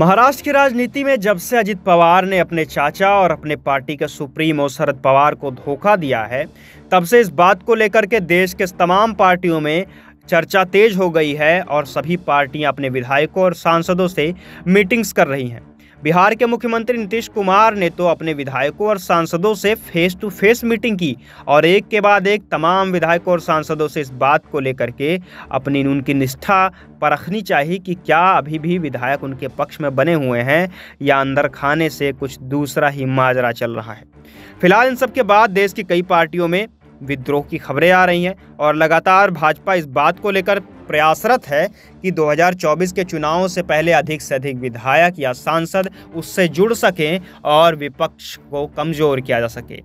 महाराष्ट्र की राजनीति में जब से अजित पवार ने अपने चाचा और अपने पार्टी के सुप्रीमो शरद पवार को धोखा दिया है तब से इस बात को लेकर के देश के तमाम पार्टियों में चर्चा तेज हो गई है और सभी पार्टियां अपने विधायकों और सांसदों से मीटिंग्स कर रही हैं बिहार के मुख्यमंत्री नीतीश कुमार ने तो अपने विधायकों और सांसदों से फेस टू फेस मीटिंग की और एक के बाद एक तमाम विधायकों और सांसदों से इस बात को लेकर के अपनी उनकी निष्ठा परखनी चाहिए कि क्या अभी भी विधायक उनके पक्ष में बने हुए हैं या अंदर खाने से कुछ दूसरा ही माजरा चल रहा है फिलहाल इन सब के बाद देश की कई पार्टियों में विद्रोह की खबरें आ रही हैं और लगातार भाजपा इस बात को लेकर प्रयासरत है कि 2024 के चुनावों से पहले अधिक से अधिक विधायक या सांसद उससे जुड़ सकें और विपक्ष को कमज़ोर किया जा सके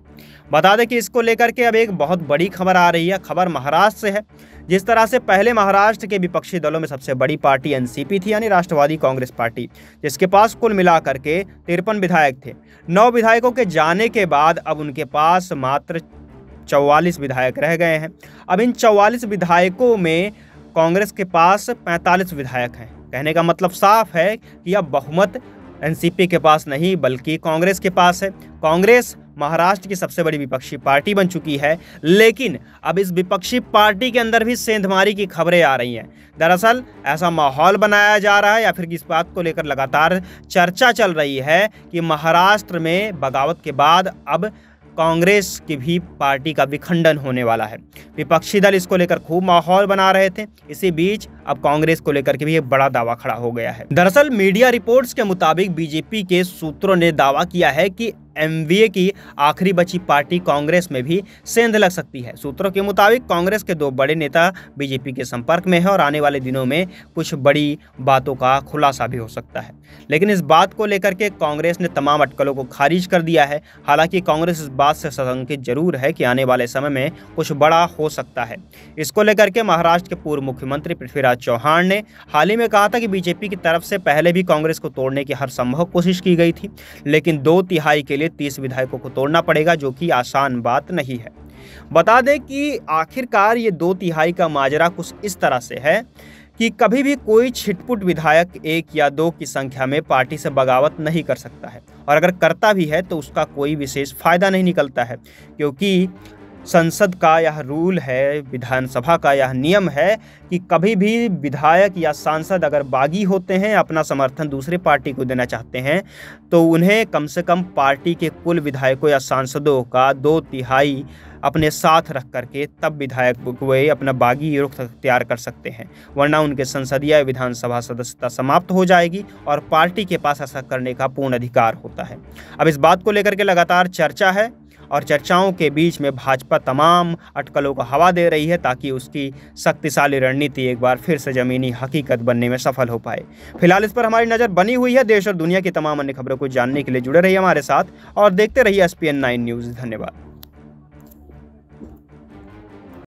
बता दें कि इसको लेकर के अब एक बहुत बड़ी खबर आ रही है खबर महाराष्ट्र से है जिस तरह से पहले महाराष्ट्र के विपक्षी दलों में सबसे बड़ी पार्टी एनसीपी थी यानी राष्ट्रवादी कांग्रेस पार्टी जिसके पास कुल मिलाकर के तिरपन विधायक थे नौ विधायकों के जाने के बाद अब उनके पास मात्र चौवालीस विधायक रह गए हैं अब इन चौवालीस विधायकों में कांग्रेस के पास 45 विधायक हैं कहने का मतलब साफ है कि अब बहुमत एनसीपी के पास नहीं बल्कि कांग्रेस के पास है कांग्रेस महाराष्ट्र की सबसे बड़ी विपक्षी पार्टी बन चुकी है लेकिन अब इस विपक्षी पार्टी के अंदर भी सेंधमारी की खबरें आ रही हैं दरअसल ऐसा माहौल बनाया जा रहा है या फिर इस बात को लेकर लगातार चर्चा चल रही है कि महाराष्ट्र में बगावत के बाद अब कांग्रेस की भी पार्टी का विखंडन होने वाला है विपक्षी दल इसको लेकर खूब माहौल बना रहे थे इसी बीच अब कांग्रेस को लेकर के भी एक बड़ा दावा खड़ा हो गया है दरअसल मीडिया रिपोर्ट्स के मुताबिक बीजेपी के सूत्रों ने दावा किया है कि एमवीए की आखिरी बची पार्टी कांग्रेस में भी सेंध लग सकती है सूत्रों के मुताबिक कांग्रेस के दो बड़े नेता बीजेपी के संपर्क में हैं और आने वाले दिनों में कुछ बड़ी बातों का खुलासा भी हो सकता है लेकिन इस बात को लेकर के कांग्रेस ने तमाम अटकलों को खारिज कर दिया है हालांकि कांग्रेस इस बात से सशंकित जरूर है कि आने वाले समय में कुछ बड़ा हो सकता है इसको लेकर के महाराष्ट्र के पूर्व मुख्यमंत्री पृथ्वीराज चौहान ने हाल ही में कहा था कि बीजेपी की तरफ से पहले भी कांग्रेस को तोड़ने की हर संभव कोशिश की गई थी लेकिन दो तिहाई के लिए तीस विधायकों को तोड़ना पड़ेगा जो कि आसान बात नहीं है बता दें कि आखिरकार ये दो तिहाई का माजरा कुछ इस तरह से है कि कभी भी कोई छिटपुट विधायक एक या दो की संख्या में पार्टी से बगावत नहीं कर सकता है और अगर करता भी है तो उसका कोई विशेष फायदा नहीं निकलता है क्योंकि संसद का यह रूल है विधानसभा का यह नियम है कि कभी भी विधायक या सांसद अगर बागी होते हैं अपना समर्थन दूसरे पार्टी को देना चाहते हैं तो उन्हें कम से कम पार्टी के कुल विधायकों या सांसदों का दो तिहाई अपने साथ रख करके तब विधायक वे अपना बागी रुख तैयार कर सकते हैं वरना उनके संसदीय विधानसभा सदस्यता समाप्त हो जाएगी और पार्टी के पास ऐसा करने का पूर्ण अधिकार होता है अब इस बात को लेकर के लगातार चर्चा है और चर्चाओं के बीच में भाजपा तमाम अटकलों को हवा दे रही है ताकि उसकी शक्तिशाली रणनीति एक बार फिर से ज़मीनी हकीकत बनने में सफल हो पाए फिलहाल इस पर हमारी नज़र बनी हुई है देश और दुनिया की तमाम अन्य खबरों को जानने के लिए जुड़े रहिए हमारे साथ और देखते रहिए एस पी न्यूज़ धन्यवाद